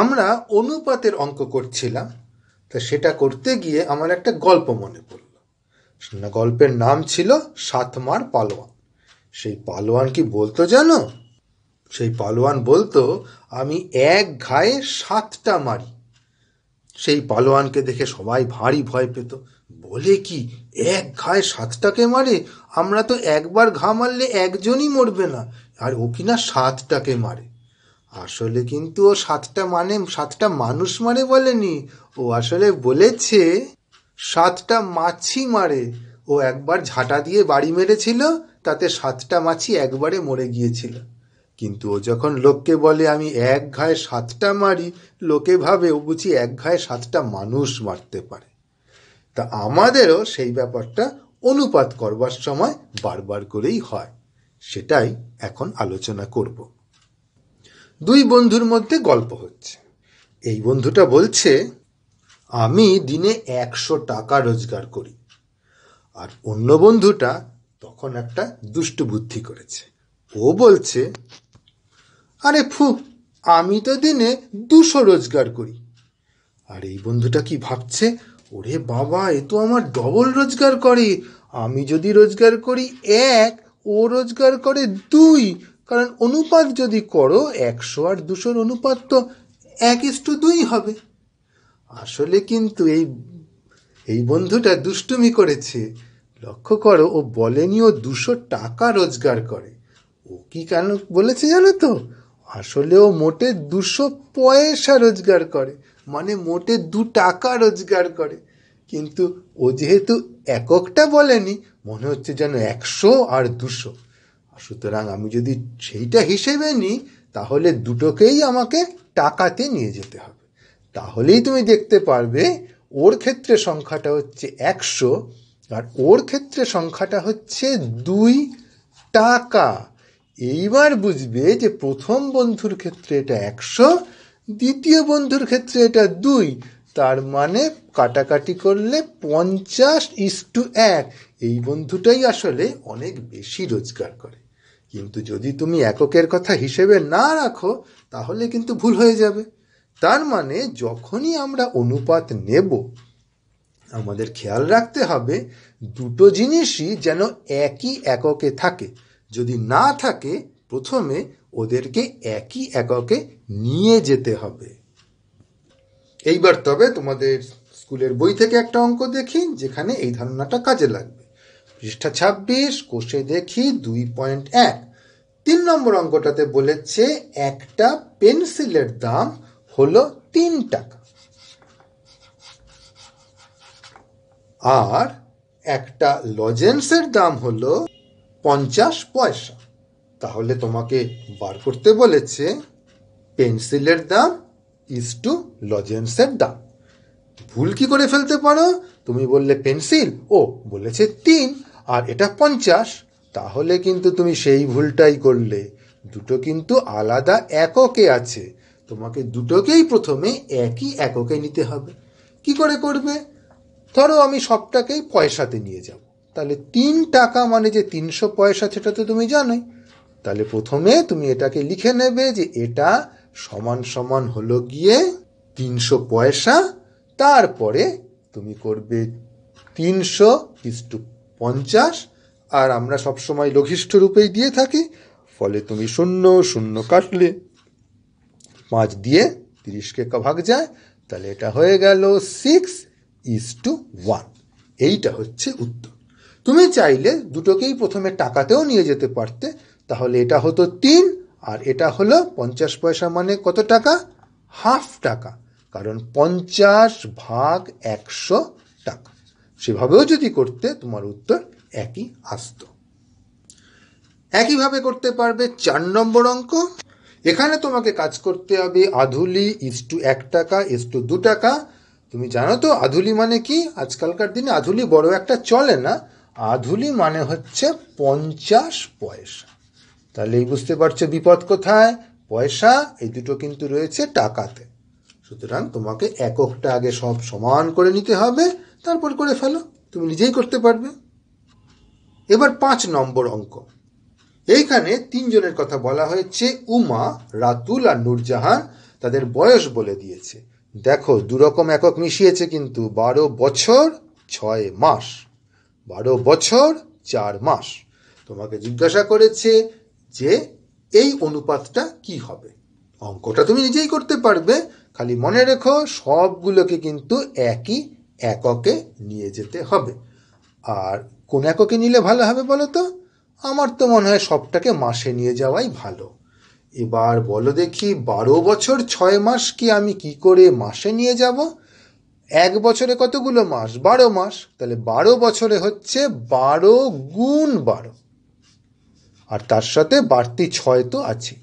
আমরা অনুপাতের অঙ্ক করছিলাম তা সেটা করতে গিয়ে আমার একটা গল্প মনে পড়ল গল্পের নাম ছিল সাতমার পালোয়ান সেই পালোয়ান কি বলতো জানো সেই পালোয়ান বলতো আমি এক ঘায়ে সাতটা মারি সেই পালোয়ানকে দেখে সবাই ভারী ভয় পেত বলে কি এক ঘায়ে সাতটাকে মারে আমরা তো একবার ঘা মারলে একজনই মরবে না আর ও কিনা সাতটাকে মারে আসলে কিন্তু ও সাতটা মানে সাতটা মানুষ মারে বলেনি ও আসলে বলেছে সাতটা মাছি মারে ও একবার ঝাঁটা দিয়ে বাড়ি মেরেছিল তাতে সাতটা মাছি একবারে মরে গিয়েছিল কিন্তু ও যখন লোককে বলে আমি এক ঘায়ে সাতটা মারি লোকে ভাবে ও বুঝি এক ঘায়ে সাতটা মানুষ মারতে পারে তা আমাদেরও সেই ব্যাপারটা অনুপাত করবার সময় বারবার করেই হয় সেটাই এখন আলোচনা করবো দুই বন্ধুর মধ্যে গল্প হচ্ছে এই বন্ধুটা বলছে আমি দিনে একশো টাকা রোজগার করি আর অন্য বন্ধুটা তখন একটা দুষ্টু বুদ্ধি করেছে ও বলছে আরে ফু আমি তো দিনে দুশো রোজগার করি আর এই বন্ধুটা কি ভাবছে ওরে বাবা এ তো আমার ডবল রোজগার করে আমি যদি রোজগার করি এক ও রোজগার করে দুই কারণ অনুপাত যদি করো একশো আর দুশোর অনুপাত তো এক ইস্টু দুই হবে আসলে কিন্তু এই এই বন্ধুটা দুষ্টুমি করেছে লক্ষ্য করো ও বলেনি ও দুশো টাকা রোজগার করে ও কি কেন বলেছে জানো তো আসলে ও মোটে দুশো পয়সা রোজগার করে মানে মোটে দু টাকা রোজগার করে কিন্তু ও যেহেতু এককটা বলেনি মনে হচ্ছে যেন একশো আর দুশো সুতরাং আমি যদি সেইটা হিসেবে নিই তাহলে দুটোকেই আমাকে টাকাতে নিয়ে যেতে হবে তাহলেই তুমি দেখতে পারবে ওর ক্ষেত্রে সংখ্যাটা হচ্ছে একশো আর ওর ক্ষেত্রে সংখ্যাটা হচ্ছে দুই টাকা এইবার বুঝবে যে প্রথম বন্ধুর ক্ষেত্রে এটা একশো দ্বিতীয় বন্ধুর ক্ষেত্রে এটা দুই তার মানে কাটাকাটি করলে পঞ্চাশ ইস টু এক এই বন্ধুটাই আসলে অনেক বেশি রোজগার করে কিন্তু যদি তুমি এককের কথা হিসেবে না রাখো তাহলে কিন্তু ভুল হয়ে যাবে তার মানে যখনই আমরা অনুপাত নেব আমাদের খেয়াল রাখতে হবে দুটো জিনিসই যেন একই এককে থাকে যদি না থাকে প্রথমে ওদেরকে একই এককে নিয়ে যেতে হবে এইবার তবে তোমাদের স্কুলের বই থেকে একটা অঙ্ক দেখি যেখানে এই ধারণাটা কাজে লাগবে পৃষ্ঠা ছাব্বিশ কোষে দেখি দুই পয়েন্ট এক তিন নম্বর অঙ্কটাতে বলেছে একটা পেন্সিলের দাম হলো তিন টাকা আর একটা লজেন্সের দাম হলো পঞ্চাশ পয়সা তাহলে তোমাকে বার করতে বলেছে পেন্সিলের দাম ইজ টু লজেন্সের দাম ভুল কি করে ফেলতে পারো তুমি বললে পেন্সিল ও বলেছে তিন আর এটা পঞ্চাশ তাহলে কিন্তু তুমি সেই ভুলটাই করলে দুটো কিন্তু আলাদা এককে আছে তোমাকে দুটোকেই প্রথমে একই এককে নিতে হবে কি করে করবে ধরো আমি সবটাকেই পয়সাতে নিয়ে যাব তাহলে তিন টাকা মানে যে তিনশো পয়সা সেটা তো তুমি জানোই তাহলে প্রথমে তুমি এটাকে লিখে নেবে যে এটা সমান সমান হলো গিয়ে তিনশো পয়সা তারপরে তুমি করবে তিনশো ইস টু পঞ্চাশ আর আমরা সবসময় লঘিষ্ঠ রূপেই দিয়ে থাকি ফলে তুমি শূন্য শূন্য কাটলে পাঁচ দিয়ে তিরিশকে ভাগ যায় তাহলে এটা হয়ে গেল সিক্স ইজ টু ওয়ান এইটা হচ্ছে উত্তর তুমি চাইলে দুটোকেই প্রথমে টাকাতেও নিয়ে যেতে পারতে তাহলে এটা হতো তিন আর এটা হলো পঞ্চাশ পয়সা মানে কত টাকা হাফ টাকা কারণ পঞ্চাশ ভাগ একশো সেভাবেও যদি করতে তোমার উত্তর একই আসত একইভাবে করতে পারবে চার নম্বর অঙ্ক এখানে তোমাকে কাজ করতে হবে আধুলি ইস টু এক টাকা ইস টু দু টাকা তুমি জানো তো আধুলি মানে কি আজকালকার দিনে আধুলি বড় একটা চলে না আধুলি মানে হচ্ছে পঞ্চাশ পয়সা তাহলেই বুঝতে পারছো বিপদ কোথায় পয়সা এই দুটো কিন্তু রয়েছে টাকাতে সুতরাং তোমাকে এককটা আগে সব সমান করে নিতে হবে তারপর করে ফেলো তুমি নিজেই করতে পারবে এবার পাঁচ নম্বর অঙ্ক এইখানে তিনজনের কথা বলা হয়েছে উমা রাতুল আর নূরজাহান তাদের বয়স বলে দিয়েছে দেখো দুরকম একক মিশিয়েছে কিন্তু বারো বছর ছয় মাস বারো বছর চার মাস তোমাকে জিজ্ঞাসা করেছে যে এই অনুপাতটা কি হবে অঙ্কটা তুমি নিজেই করতে পারবে খালি মনে রেখো সবগুলোকে কিন্তু একই এককে নিয়ে যেতে হবে আর কোন এককে নিলে ভালো হবে বলো তো আমার তো মনে হয় সবটাকে মাসে নিয়ে যাওয়াই ভালো এবার বলো দেখি বারো বছর ছয় মাস কি আমি কি করে মাসে নিয়ে যাব এক বছরে কতগুলো মাস বারো মাস তাহলে বারো বছরে হচ্ছে বারো গুণ বারো আর তার সাথে বাড়তি ছয় তো আছে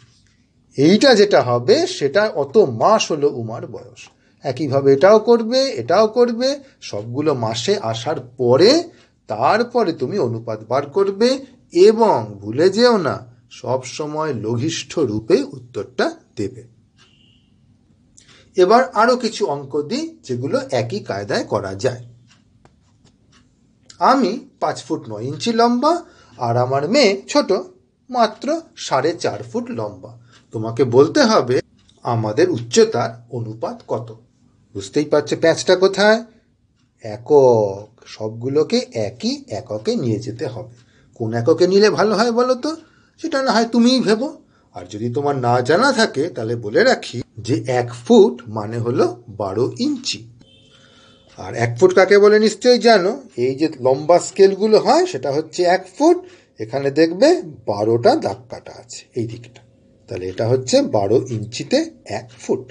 এইটা যেটা হবে সেটা অত মাস হলো উমার বয়স একইভাবে এটাও করবে এটাও করবে সবগুলো মাসে আসার পরে তারপরে তুমি অনুপাত বার করবে এবং ভুলে যেও না সব সময় লঘিষ্ঠ রূপে উত্তরটা দেবে এবার আরও কিছু অঙ্ক দিই যেগুলো একই কায়দায় করা যায় আমি পাঁচ ফুট নয় ইঞ্চি লম্বা আর আমার মেয়ে ছোট মাত্র সাড়ে চার ফুট লম্বা তোমাকে বলতে হবে আমাদের উচ্চতার অনুপাত কত বুঝতেই পারছে প্যাচটা কোথায় একক সবগুলোকে একই এককে নিয়ে যেতে হবে কোন এককে নিলে ভালো হয় বলো তো সেটা না হয় তুমিই ভেবো আর যদি তোমার না জানা থাকে তাহলে বলে রাখি যে এক ফুট মানে হলো বারো ইঞ্চি আর এক ফুট কাকে বলে নিশ্চয়ই জানো এই যে লম্বা স্কেলগুলো হয় সেটা হচ্ছে এক ফুট এখানে দেখবে বারোটা দাগ কাটা আছে এই দিকটা তাহলে এটা হচ্ছে বারো ইঞ্চিতে এক ফুট